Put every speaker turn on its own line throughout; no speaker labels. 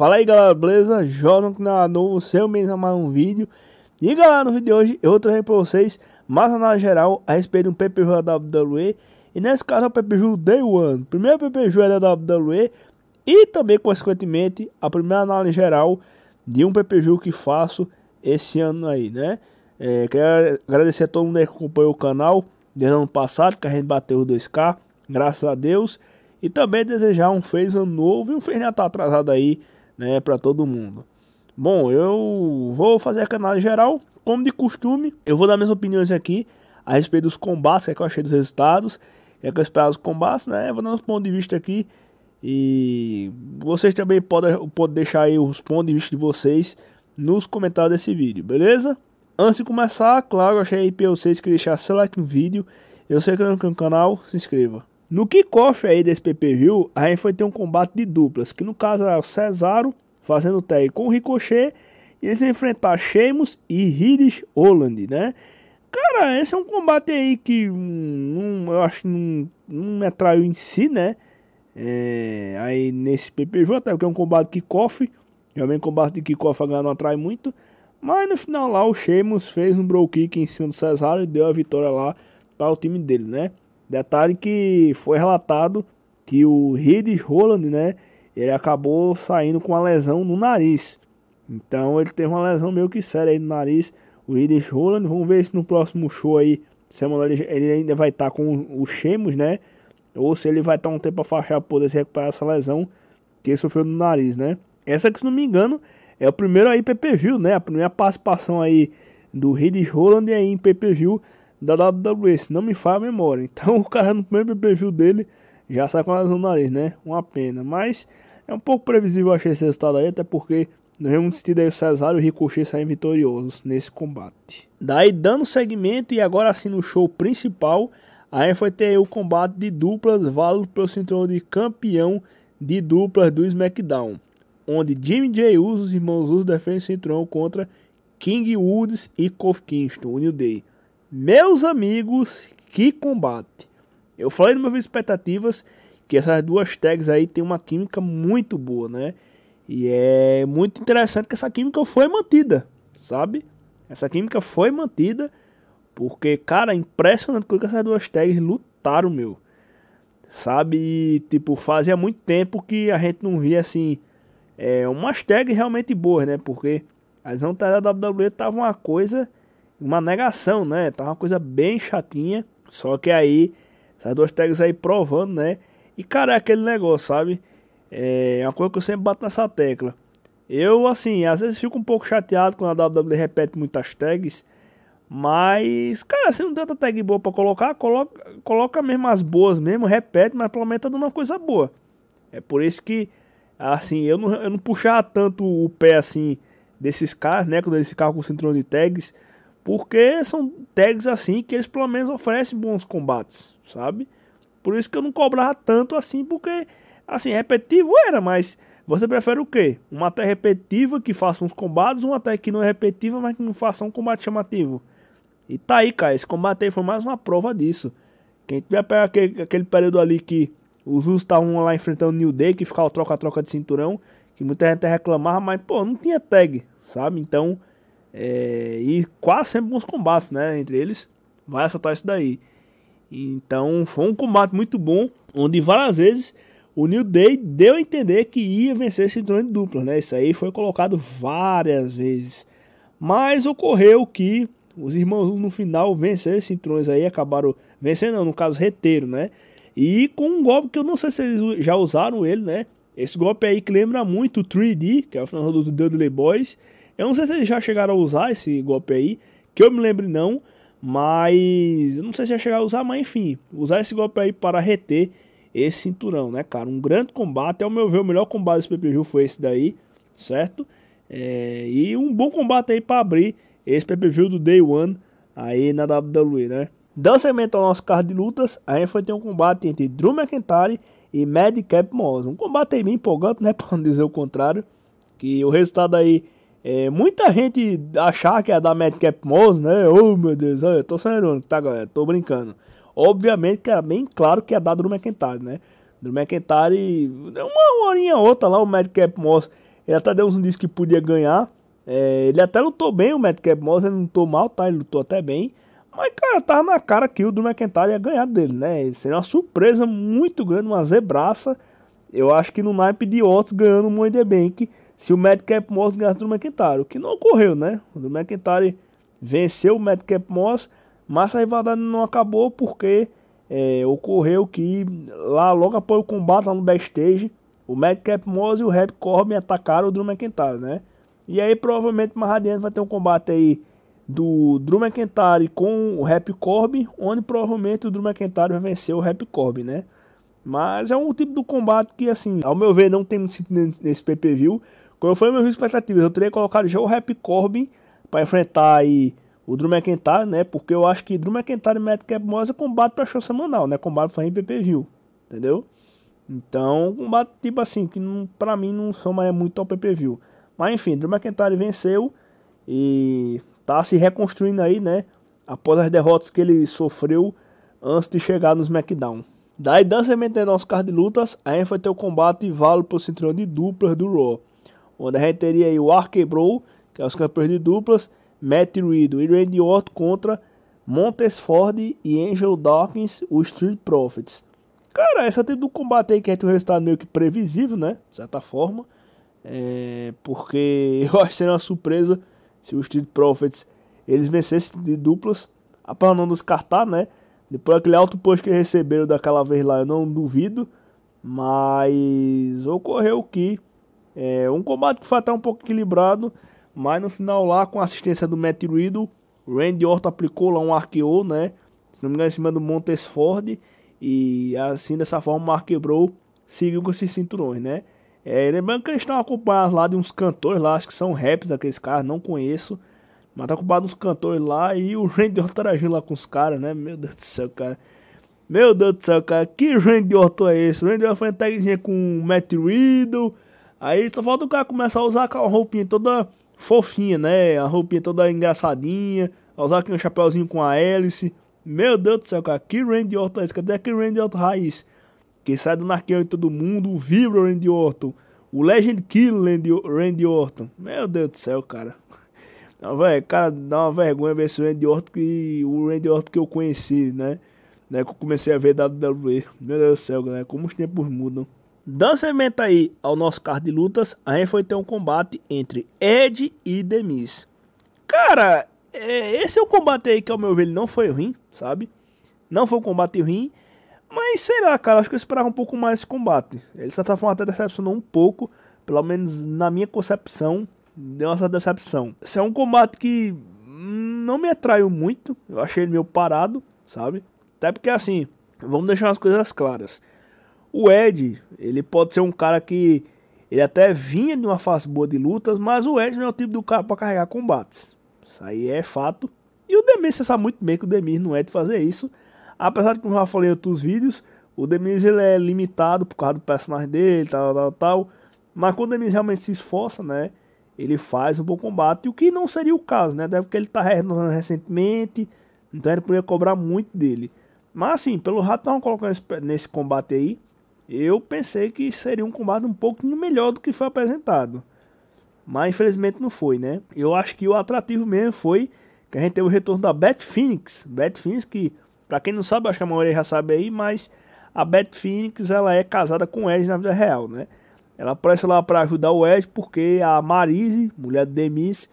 Fala aí galera, beleza? Jordan na novo, seu mesmo mais um vídeo E galera, no vídeo de hoje eu vou trazer para vocês mais análise geral a respeito de um PPV da WWE E nesse caso é o PPV Day One, primeiro PPV é da WWE E também consequentemente a primeira análise geral de um PPV que faço esse ano aí, né? É, quero agradecer a todo mundo que acompanhou o canal desde o ano passado, que a gente bateu o 2K, graças a Deus. E também desejar um feliz ano novo e um feliz Natal atrasado aí né, para todo mundo. Bom, eu vou fazer a canal geral, como de costume, eu vou dar minhas opiniões aqui a respeito dos combates, que, é que eu achei dos resultados, que, é que eu esperava dos combates, né? Vou dar os pontos de vista aqui e vocês também podem, podem deixar aí os pontos de vista de vocês nos comentários desse vídeo, beleza? Antes de começar, claro, eu achei aí para vocês que deixar seu like no vídeo, eu sei que é no canal, se inscreva. No kickoff aí desse PPV, a gente foi ter um combate de duplas, que no caso era o Cesaro fazendo tag com o Ricochet, e eles iam enfrentar Sheamus e Hiddish Holland, né? Cara, esse é um combate aí que hum, hum, eu acho que não, não me atraiu em si, né? É, aí nesse PPV, até porque é um combate kickoff, realmente combate de kickoff a não atrai muito, mas no final lá o Sheamus fez um bro kick em cima do Cesaro e deu a vitória lá para o time dele, né? Detalhe que foi relatado que o Ridge Roland, né, ele acabou saindo com uma lesão no nariz. Então ele teve uma lesão meio que séria aí no nariz, o Ridge Roland. Vamos ver se no próximo show aí, semana ele ainda vai estar tá com o Sheamus, né? Ou se ele vai estar tá um tempo afastado para poder se recuperar essa lesão que ele sofreu no nariz, né? Essa que, se não me engano, é o primeiro aí PPV, né? A primeira participação aí do Ridge Roland aí em PPV da WWE, se não me falha a memória. Então o cara no primeiro perfil dele já sai com a no nariz, né? Uma pena. Mas é um pouco previsível achei esse resultado aí, até porque no mesmo sentido aí o Cesaro e o Ricochet saem vitoriosos nesse combate. Daí dando segmento e agora assim no show principal, aí foi ter o combate de duplas válido pelo cinturão de campeão de duplas do SmackDown. Onde Jimmy J. Uso, os irmãos Uso defendem o cinturão contra King Woods e Kofi Kingston, o New Day. Meus amigos, que combate! Eu falei no meu vídeo expectativas que essas duas tags aí tem uma química muito boa, né? E é muito interessante que essa química foi mantida, sabe? Essa química foi mantida porque, cara, é impressionante como essas duas tags lutaram, meu. Sabe? E, tipo, fazia muito tempo que a gente não via, assim, é, umas tags realmente boas, né? Porque as anteriores da WWE estavam uma coisa uma negação, né? Tá uma coisa bem chatinha. Só que aí, essas duas tags aí provando, né? E cara, é aquele negócio, sabe? É uma coisa que eu sempre bato nessa tecla. Eu, assim, às vezes fico um pouco chateado quando a WWE repete muitas tags. Mas, cara, se não tem outra tag boa pra colocar, coloca, coloca mesmo as boas mesmo, repete, mas pelo menos tá dando uma coisa boa. É por isso que, assim, eu não, eu não puxava tanto o pé, assim, desses caras, né? Quando eles ficavam com o cinturão de tags. Porque são tags assim que eles pelo menos oferecem bons combates, sabe? Por isso que eu não cobrava tanto assim, porque assim, repetitivo era, mas você prefere o quê? Uma até repetitiva que faça uns combates, uma até que não é repetitiva, mas que não faça um combate chamativo. E tá aí, cara, esse combate aí foi mais uma prova disso. Quem tiver pegar aquele, aquele período ali que os tá Usos estavam lá enfrentando o New Day, que ficava troca-troca de cinturão, que muita gente reclamava, mas pô, não tinha tag, sabe? Então é, e quase sempre bons combates, né? Entre eles, vai assaltar isso daí. Então foi um combate muito bom, onde várias vezes o New Day deu a entender que ia vencer esse drone duplo, né? Isso aí foi colocado várias vezes. Mas ocorreu que os irmãos no final venceram esses cinturões aí, acabaram vencendo, no caso reteiro, né? E com um golpe que eu não sei se eles já usaram ele, né? Esse golpe aí que lembra muito o 3D, que é o final do Dudley Boys. Eu não sei se eles já chegaram a usar esse golpe aí, que eu me lembre não, mas eu não sei se já chegaram a usar, mas enfim, usar esse golpe aí para reter esse cinturão, né, cara? Um grande combate, ao meu ver, o melhor combate desse PPV foi esse daí, certo? É, e um bom combate aí para abrir esse PPV do Day One aí na WWE, né? Dando segmento ao nosso card de lutas, a gente foi ter um combate entre Drew McIntyre e Madcap Moss. Um combate aí bem empolgante, né? Para não dizer o contrário. Que o resultado aí é, muita gente achar que é da Madcap Moss, né? Oh meu Deus, eu tô sendo tá galera? Tô brincando. Obviamente que era bem claro que é da Drew McIntyre, né? Drew McIntyre, uma horinha outra lá, o Madcap Moss, ele até deu uns indícios que podia ganhar. É, ele até lutou bem, o Madcap Moss, ele não lutou mal, tá? Ele lutou até bem. Mas, cara, tava na cara que o Drew McIntyre ia ganhar dele, né? seria é uma surpresa muito grande, uma zebraça. Eu acho que no naipe de Otis ganhando o Money the Bank se o Madcap Moss ganhasse do McIntyre, o que não ocorreu, né? O McIntyre venceu o Madcap Moss, mas a rivalidade não acabou porque é, ocorreu que lá logo após o combate lá no backstage, o Madcap Moss e o Rap Corbin atacaram o Drew McIntyre, né? E aí provavelmente mais adiante vai ter um combate aí do Drew McIntyre com o Rap Corbin, onde provavelmente o Drew McIntyre vai vencer o Rap Corbin, né? Mas é um tipo de combate que, assim, ao meu ver, não tem muito sentido nesse PPV, qual foi o meu expectativa? Eu teria colocado já o Rap Corbin para enfrentar aí o Drew McIntyre, né? Porque eu acho que Drew McIntyre e Matt é combate para show semanal, né? Combate foi em PPV, entendeu? Então, combate tipo assim, que não, pra mim não soma muito ao PPV. Mas enfim, Drew McIntyre venceu e tá se reconstruindo aí, né? Após as derrotas que ele sofreu antes de chegar no SmackDown. Daí, dançamento no nosso card de lutas, a foi ter o combate válido vale pro cinturão de duplas do Raw onde a gente teria aí o Arquebrow, que é os campeões de duplas, Matt Reed e Randy Orton contra Montesford e Angel Dawkins, os Street Profits. Cara, essa é tipo do combate aí que tem um resultado meio que previsível, né? De certa forma. É, porque eu acho que seria uma surpresa se os Street Profits eles vencessem de duplas. Apesar não descartar, né? Depois aquele alto post que receberam daquela vez lá, eu não duvido. Mas ocorreu que é um combate que foi até um pouco equilibrado, mas no final lá, com a assistência do Matt Riddle, Randy Orton aplicou lá um arqueou, né? Se não me engano, em cima do Ford E assim, dessa forma, o Mark quebrou, seguiu com esses cinturões, né? É, lembrando que eles estão acompanhados lá de uns cantores lá, acho que são raps aqueles caras, não conheço. Mas tá ocupado uns cantores lá e o Randy Orton agindo lá com os caras, né? Meu Deus do céu, cara. Meu Deus do céu, cara. Que Randy Orton é esse? O Randy Orton foi uma tagzinha com o Matt Riddle. Aí só falta o cara começar a usar aquela roupinha toda fofinha, né? A roupinha toda engraçadinha, usar aqui um chapéuzinho com a hélice. Meu Deus do céu, cara, que Randy Orton é esse? Cadê que Randy Orton raiz? Que sai do Narqueão em todo mundo, vibra o Randy Orton. O Legend Kill Randy, Randy Orton. Meu Deus do céu, cara. Não, velho, cara, dá uma vergonha ver esse Randy Orton que o Randy Orton que eu conheci, né? né que eu comecei a ver WWE. Meu Deus do céu, galera, como os tempos mudam. Dando aí ao nosso card de lutas, a gente foi ter um combate entre Ed e Demis. Cara, é, esse é o combate aí que, ao meu ver, não foi ruim, sabe? Não foi um combate ruim, mas sei lá, cara, acho que eu esperava um pouco mais esse combate. Ele, de certa forma, até decepcionou um pouco, pelo menos na minha concepção, deu essa decepção. Esse é um combate que não me atraiu muito, eu achei ele meio parado, sabe? Até porque, assim, vamos deixar as coisas claras. O Ed, ele pode ser um cara que ele até vinha de uma fase boa de lutas, mas o Ed não é o tipo do cara para carregar combates. Isso aí é fato. E o Demir, você sabe muito bem que o Demir não é de fazer isso. Apesar de, como eu já falei em outros vídeos, o Demir ele é limitado por causa do personagem dele, tal, tal, tal. Mas quando o Demir realmente se esforça, né? Ele faz um bom combate, o que não seria o caso, né? Deve que ele tá renovando recentemente, então ele poderia cobrar muito dele. Mas assim, pelo rato, estavam colocando nesse combate aí eu pensei que seria um combate um pouquinho melhor do que foi apresentado. Mas infelizmente não foi, né? Eu acho que o atrativo mesmo foi que a gente teve o retorno da Bat Phoenix. Bat Phoenix que, para quem não sabe, acho que a maioria já sabe aí, mas a Bat Phoenix ela é casada com o Ed na vida real, né? Ela aparece lá para ajudar o Ed porque a Marise, mulher do Demis,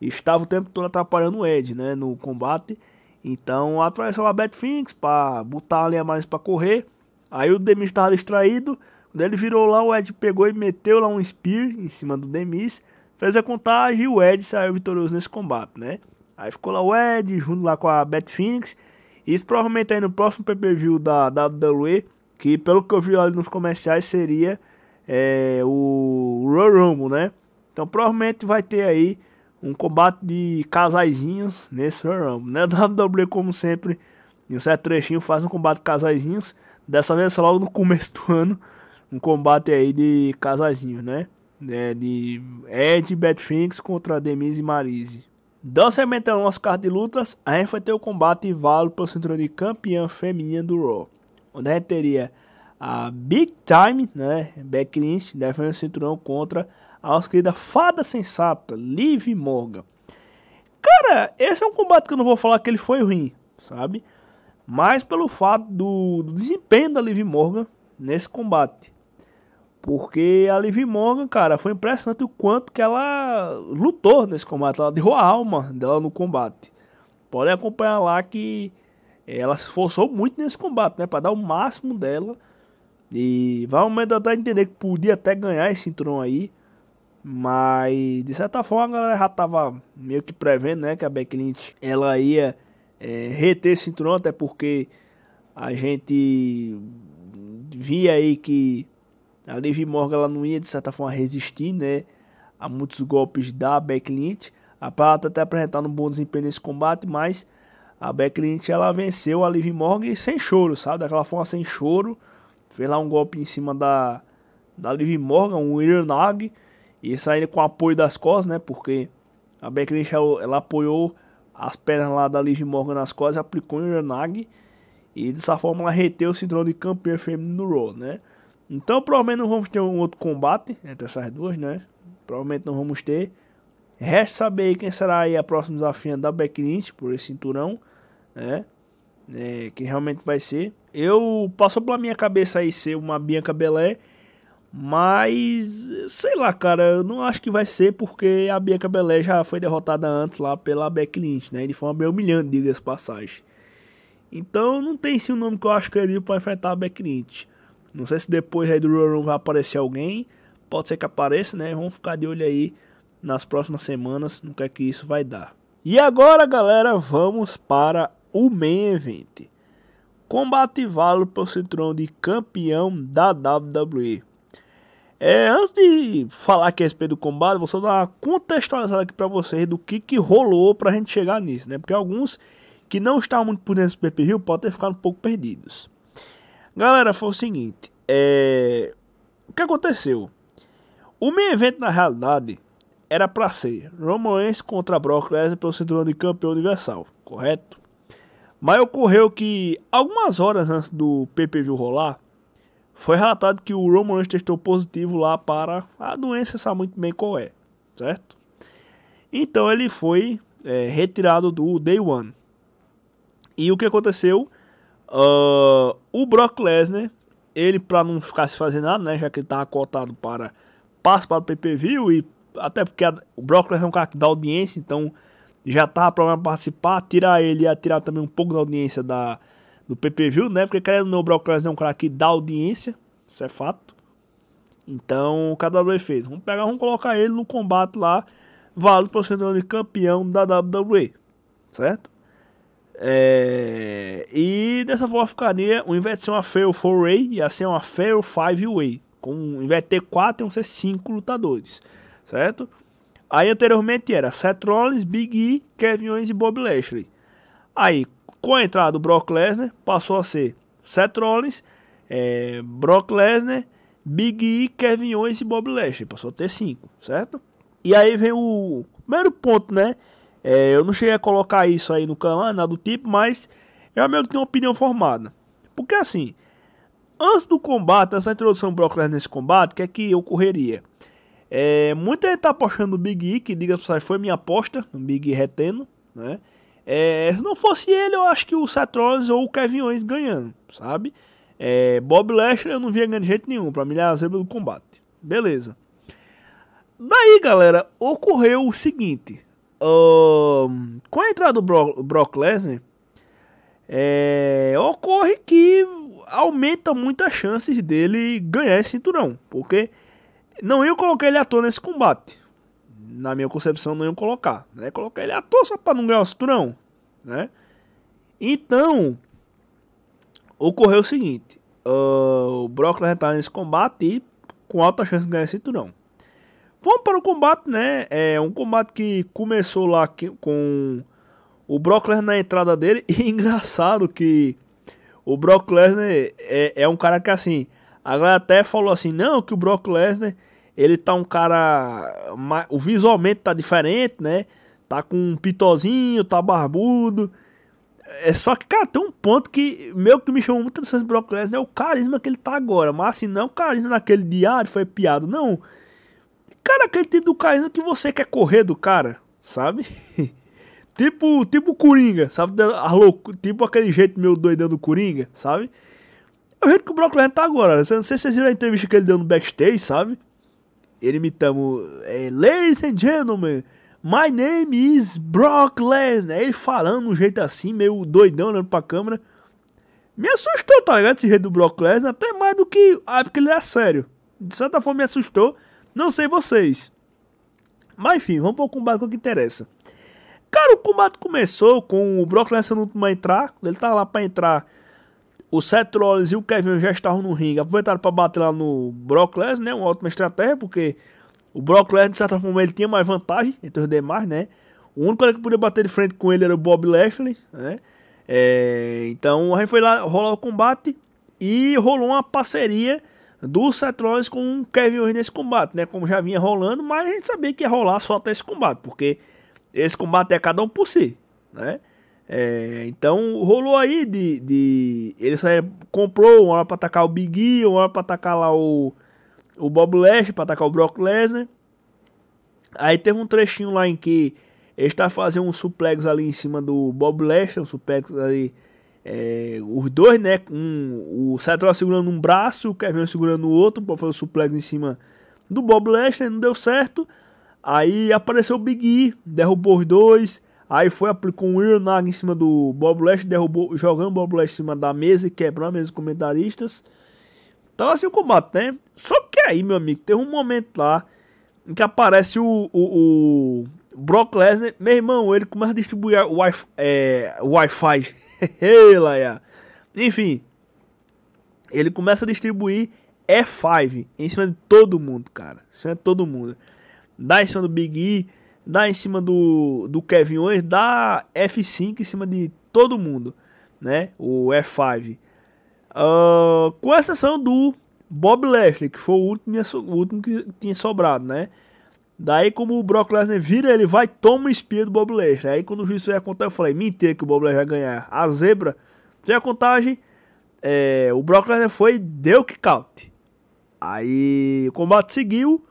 estava o tempo todo atrapalhando o Ed, né, no combate. Então, aparece lá a Bat Phoenix para botar ali a Marise para correr. Aí o Demis estava distraído. Quando ele virou lá, o Ed pegou e meteu lá um spear em cima do Demis. Fez a contagem e o Ed saiu vitorioso nesse combate, né? Aí ficou lá o Ed junto lá com a Beth Phoenix. E isso provavelmente aí no próximo PPV da, da WWE, que pelo que eu vi ali nos comerciais seria é, o Royal Rumble, né? Então provavelmente vai ter aí um combate de casaisinhos nesse Royal Rumble, né? A WWE como sempre, em um certo trechinho faz um combate de casaisinhos. Dessa vez é só logo no começo do ano. Um combate aí de casazinho, né? É, de Ed Betfinks contra Demise e Marise. Dan segmentou as cartas de lutas. A gente foi ter o combate válido pelo cinturão de campeã feminina do Raw. Onde a gente teria a Big Time, né? Becky Lynch defendendo o cinturão contra a nossa querida fada sensata, Liv Morgan. Cara, esse é um combate que eu não vou falar que ele foi ruim, sabe? mas pelo fato do, do desempenho da Liv Morgan nesse combate. Porque a Liv Morgan, cara, foi impressionante o quanto que ela lutou nesse combate. Ela deu a alma dela no combate. Podem acompanhar lá que ela se esforçou muito nesse combate, né? Pra dar o máximo dela. E vai aumentar até entender que podia até ganhar esse cinturão aí. Mas, de certa forma, a galera já tava meio que prevendo, né? Que a Becky Lynch, ela ia é, reter cinturão, até porque a gente via aí que a Liv Morgan ela não ia de certa forma resistir, né? A muitos golpes da Backlint. Lynch. A Prata tá até apresentando um bom desempenho nesse combate, mas a Backlint Lynch ela venceu a Liv Morgan sem choro, sabe? Daquela forma sem choro. Fez lá um golpe em cima da, da Liv Morgan, um Iranag. E saindo com apoio das costas, né? Porque a Backlint Lynch ela, ela apoiou as pernas lá da Liv Morgan nas costas, aplicou em Renag e dessa forma ela reteu o cinturão de campeã feminino no Raw, né? Então provavelmente não vamos ter um outro combate entre essas duas, né? Provavelmente não vamos ter. Resta saber quem será aí a próxima desafiante da Becky Lynch por esse cinturão, né? É, realmente vai ser. Eu passou pela minha cabeça aí ser uma Bianca Belé mas, sei lá, cara, eu não acho que vai ser porque a Bianca Belé já foi derrotada antes lá pela Beck Lynch, né? De forma bem humilhante, diga-se passagem. Então não tem sim um nome que eu acho que ele é para enfrentar a Beck Lynch. Não sei se depois aí do Royal vai aparecer alguém. Pode ser que apareça, né? Vamos ficar de olho aí nas próximas semanas no que é que isso vai dar. E agora, galera, vamos para o main event. Combate Valor o cinturão de campeão da WWE. É, antes de falar aqui a respeito do combate, vou só dar uma contextualizada aqui para vocês do que, que rolou para a gente chegar nisso, né? Porque alguns que não estavam muito por dentro do pay per podem ter ficado um pouco perdidos. Galera, foi o seguinte, é... o que aconteceu? O meu evento, na realidade, era para ser Roman Reigns contra Brock Lesnar pelo cinturão de campeão universal, correto? Mas ocorreu que algumas horas antes do pay-per-view rolar, foi relatado que o Roman Reigns testou positivo lá para a doença, sabe muito bem qual é, certo? Então ele foi é, retirado do Day One. E o que aconteceu? Uh, o Brock Lesnar, ele para não ficar se fazendo nada, né, já que ele tava cotado para passo para o PPV e até porque a, o Brock Lesnar é um cara que dá audiência, então já tava para participar, tirar ele e tirar também um pouco da audiência da do PPV, né? Porque querendo não, o Brock Lesnar é um cara que dá audiência, isso é fato. Então, o KW fez, vamos pegar, vamos colocar ele no combate lá, válido para ser de campeão da WWE, certo? É... E dessa forma ficaria, o invés de ser uma Fail 4-Way, ia ser uma Fail 5-Way. Com, ao invés de ter 4, iam ser 5 lutadores, certo? Aí anteriormente era Seth Rollins, Big E, Kevin Owens e Bob Lashley. Aí com a entrada do Brock Lesnar, passou a ser Seth Rollins, é, Brock Lesnar, Big E, Kevin Owens e Bob Lashley. Passou a ter cinco, certo? E aí vem o primeiro ponto, né? É, eu não cheguei a colocar isso aí no canal, nada do tipo, mas eu meio que tenho uma opinião formada. Porque assim, antes do combate, antes da introdução do Brock Lesnar nesse combate, o que é que ocorreria? É, muita gente tá apostando no Big E, que diga pra foi minha aposta, no Big E retendo, né? É, se não fosse ele, eu acho que o Satrones ou o Kevin Owens ganhando, sabe? É, Bob Lashley eu não via ganhando de jeito nenhum, pra mim ele é era do combate. Beleza. Daí, galera, ocorreu o seguinte. Um, com a entrada do Brock, Brock Lesnar, é, ocorre que aumenta muito as chances dele ganhar esse cinturão, porque não ia colocar ele à toa nesse combate na minha concepção, não iam colocar. Né? Colocar ele à toa só para não ganhar o cinturão. Né? Então, ocorreu o seguinte: uh, o Brock Lesnar tá nesse combate e com alta chance de ganhar o cinturão. Vamos para o combate, né? É um combate que começou lá que, com o Brock Lesnar na entrada dele. E engraçado que o Brock Lesnar é, é um cara que assim. A galera até falou assim: não, que o Brock Lesnar ele tá um cara. O visualmente tá diferente, né? Tá com um pitozinho, tá barbudo. É só que, cara, tem um ponto que meu que me chamou muita atenção esse Brock Lesnar é o carisma que ele tá agora. Mas assim, não é o carisma naquele diário, foi piada, não. Cara, aquele tipo do carisma que você quer correr do cara, sabe? tipo, tipo Coringa, sabe? Louco, tipo aquele jeito meu doidão do Coringa, sabe? É o jeito que o Brock Lesnar tá agora. Eu não sei se vocês viram a entrevista que ele deu no backstage, sabe? Ele imitamos, é, ladies and gentlemen, my name is Brock Lesnar. Ele falando um jeito assim, meio doidão olhando pra câmera. Me assustou, tá ligado? Esse jeito do Brock Lesnar, até mais do que. Ah, porque ele era sério. De certa forma me assustou. Não sei vocês. Mas enfim, vamos pro combate que interessa. Cara, o combate começou com o Brock Lesnar não tomar entrar. Ele tava tá lá pra entrar o Seth Rollins e o Kevin já estavam no ringue, aproveitaram para bater lá no Brock Lesnar, né? Uma ótima estratégia, porque o Brock Lesnar, de certa forma, ele tinha mais vantagem entre os demais, né? O único que podia bater de frente com ele era o Bob Lashley, né? É, então a gente foi lá rolar o combate e rolou uma parceria do Seth Rollins com o Kevin Owens nesse combate, né? Como já vinha rolando, mas a gente sabia que ia rolar só até esse combate, porque esse combate é cada um por si, né? É, então rolou aí de. de ele comprou uma hora pra atacar o Big E, uma hora pra atacar lá o, o Bob Lash, pra atacar o Brock Lesnar. Aí teve um trechinho lá em que ele está fazendo um suplex ali em cima do Bob Lash, um suplex ali. É, os dois, né? Um, o Roll segurando um braço, o Kevin segurando o outro, para fazer o suplex em cima do Bob Lashley, né? não deu certo. Aí apareceu o Big E, derrubou os dois. Aí foi, aplicou um rear nag em cima do Bob Lash, derrubou, jogando o Bob Lash em cima da mesa e quebrando mesa dos comentaristas. Tava então, assim o combate, né? Só que aí, meu amigo, tem um momento lá em que aparece o, o, o Brock Lesnar. Meu irmão, ele começa a distribuir Wi-Fi. É, wi Enfim, ele começa a distribuir E5 em cima de todo mundo, cara. Em cima de todo mundo. Dá em cima do Big E dá em cima do, do Kevin Owens, dá F5 em cima de todo mundo, né? O F5. Uh, ah, com exceção do Bob Lashley, que foi o último, o último que tinha sobrado, né? Daí, como o Brock Lesnar vira, ele vai toma o espia do Bob Lashley. Aí, quando o juiz ia contar, eu falei: mentira que o Bob Lashley vai ganhar. A zebra fez a contagem. É, o Brock Lesnar foi deu que caute. Aí, o combate seguiu.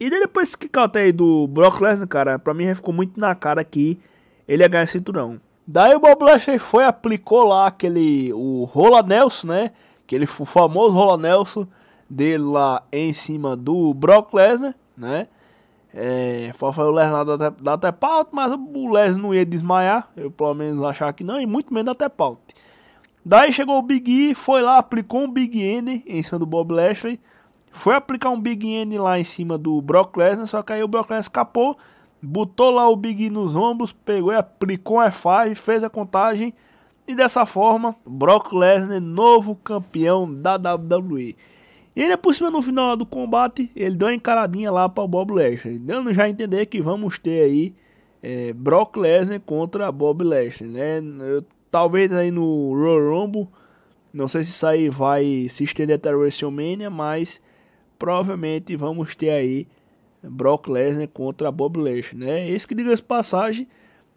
E depois que canta aí do Brock Lesnar, cara, pra mim já ficou muito na cara que ele ia ganhar cinturão. Daí o Bob Lashley foi, aplicou lá aquele, o Rola Nelson, né? Aquele famoso Rola Nelson dele lá em cima do Brock Lesnar, né? É, foi o Lesnar dá até, dá até pauta, mas o Lesnar não ia desmaiar, eu pelo menos achava que não, e muito menos até pauta. Daí chegou o Big E, foi lá, aplicou um Big End em cima do Bob Lashley, foi aplicar um Big N lá em cima do Brock Lesnar, só que aí o Brock Lesnar escapou, botou lá o Big N nos ombros, pegou e aplicou um F5, fez a contagem. E dessa forma, Brock Lesnar, novo campeão da WWE. E ainda por cima, no final do combate, ele deu uma encaradinha lá para o Bob Lesnar dando já a entender que vamos ter aí é, Brock Lesnar contra Bob Lesnar né? Eu, talvez aí no Royal Rumble, não sei se isso aí vai se estender até WrestleMania, mas provavelmente vamos ter aí Brock Lesnar contra Bob Lashley, né? Esse que diga essa passagem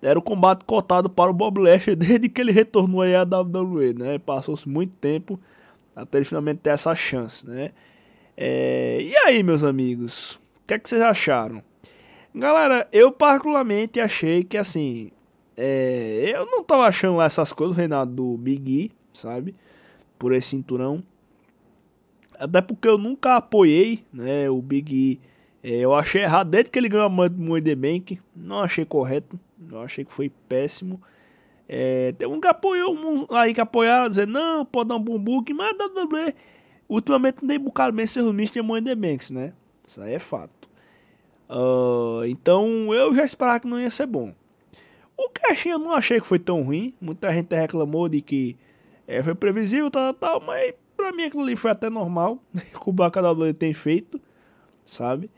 era o combate cotado para o Bob Lashley desde que ele retornou aí à WWE, né? Passou-se muito tempo até ele finalmente ter essa chance, né? É... E aí, meus amigos, o que, é que vocês acharam? Galera, eu particularmente achei que assim, é... eu não tava achando lá essas coisas, Renato do Big E, sabe? Por esse cinturão. Até porque eu nunca apoiei né, o Big E. É, eu achei errado desde que ele ganhou a Money the Bank. Não achei correto. Eu achei que foi péssimo. É, tem um que apoiou um aí que apoiaram, dizendo, não, pode dar um book, mas da WWE ultimamente não tem bocado bem o Mister e Money the Banks, né? Isso aí é fato. Uh, então eu já esperava que não ia ser bom. O caixinha eu não achei que foi tão ruim. Muita gente reclamou de que é, foi previsível, tal, tal, mas para mim aquilo ali foi até normal, que o Bacanal tem feito, sabe?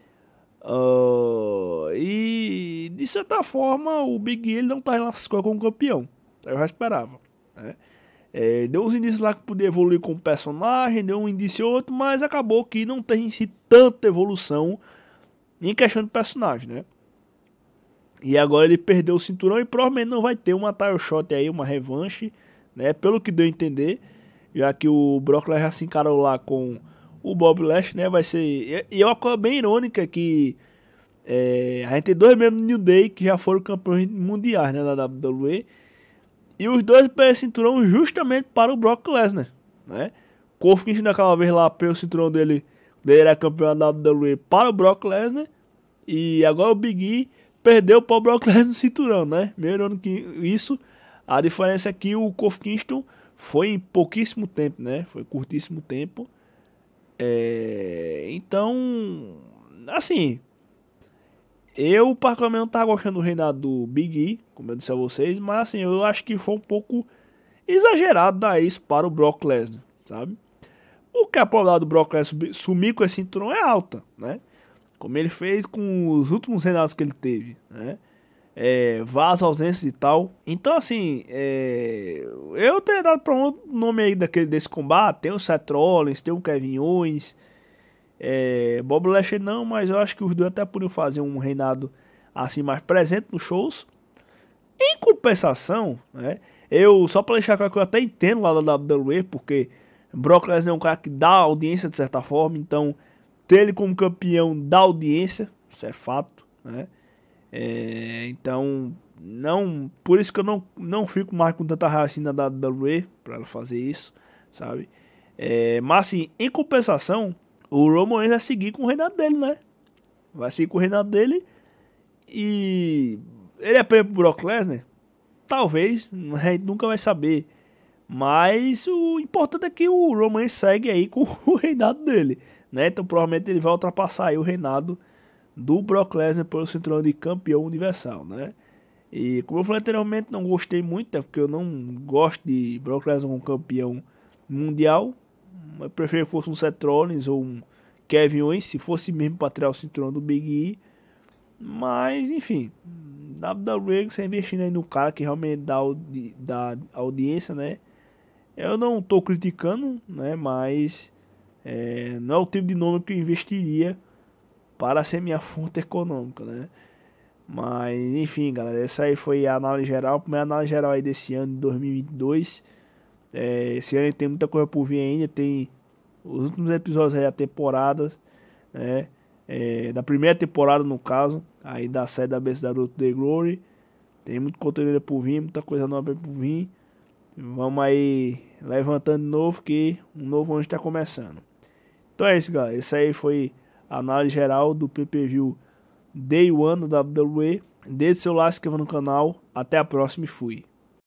Uh, e de certa forma o Big ele não tá lascou como campeão. Eu já esperava. Né? É, deu uns indícios lá que podia evoluir com o personagem, deu um indício outro, mas acabou que não tem em si tanta evolução em questão de personagem, né? E agora ele perdeu o cinturão e provavelmente não vai ter uma title shot aí, uma revanche, né? Pelo que deu a entender. Já que o Brock Lesnar se encarou lá com o Bob Lash, né? Vai ser. E é uma coisa bem irônica que é, a gente tem dois membros do New Day que já foram campeões mundiais né, da WWE. E os dois o cinturão justamente para o Brock Lesnar. Né? Kofi naquela vez lá perdeu o cinturão dele. Ele era campeão da WWE para o Brock Lesnar. E agora o Big E perdeu para o Brock Lesnar no cinturão, né? Meio irônico que isso. A diferença é que o Kofi Kingston foi em pouquíssimo tempo, né? Foi curtíssimo tempo. É, então, assim, eu particularmente não estava gostando do reinado do Big E, como eu disse a vocês, mas assim, eu acho que foi um pouco exagerado dar isso para o Brock Lesnar, sabe? Porque a probabilidade do Brock Lesnar sumir com esse cinturão é alta, né? Como ele fez com os últimos reinados que ele teve, né? é, vaza, ausência e tal. Então, assim, é, eu teria dado para um nome aí daquele, desse combate. Tem o Seth Rollins, tem o Kevin Owens, é, Bob Lashley não, mas eu acho que os dois até podiam fazer um reinado assim mais presente nos shows. Em compensação, né, eu só para deixar claro que eu até entendo lá da WWE, porque Brock Lesnar é um cara que dá audiência de certa forma, então ter ele como campeão dá audiência, isso é fato, né? É, então, não, por isso que eu não, não fico mais com tanta raiva assim da WWE para ela fazer isso, sabe? É, mas assim, em compensação, o Roman Reigns vai seguir com o reinado dele, né? Vai seguir com o reinado dele e ele é prêmio pro Brock Lesnar? Talvez, a gente nunca vai saber. Mas o importante é que o Roman segue aí com o reinado dele, né? Então provavelmente ele vai ultrapassar aí o reinado do Brock Lesnar pelo cinturão de campeão universal, né? E como eu falei anteriormente, não gostei muito, é porque eu não gosto de Brock Lesnar como campeão mundial. Eu prefiro que fosse um Seth Rollins ou um Kevin Owens, se fosse mesmo para tirar o cinturão do Big E. Mas, enfim, WWE você tá investindo aí no cara que realmente dá, audi dá audiência, né? Eu não estou criticando, né? Mas é, não é o tipo de nome que eu investiria para ser minha fonte econômica, né? Mas enfim, galera, essa aí foi a análise geral, primeira análise geral aí desse ano de 2022. É, esse ano tem muita coisa por vir ainda, tem os últimos episódios aí da temporada, né? É, da primeira temporada no caso, aí da série da BSW The Glory. Tem muito conteúdo por vir, muita coisa nova por vir. Vamos aí levantando de novo que um novo ano está começando. Então é isso, galera. Essa aí foi análise geral do PPV Day One da WWE. Deixe seu like, se inscreva no canal. Até a próxima e fui.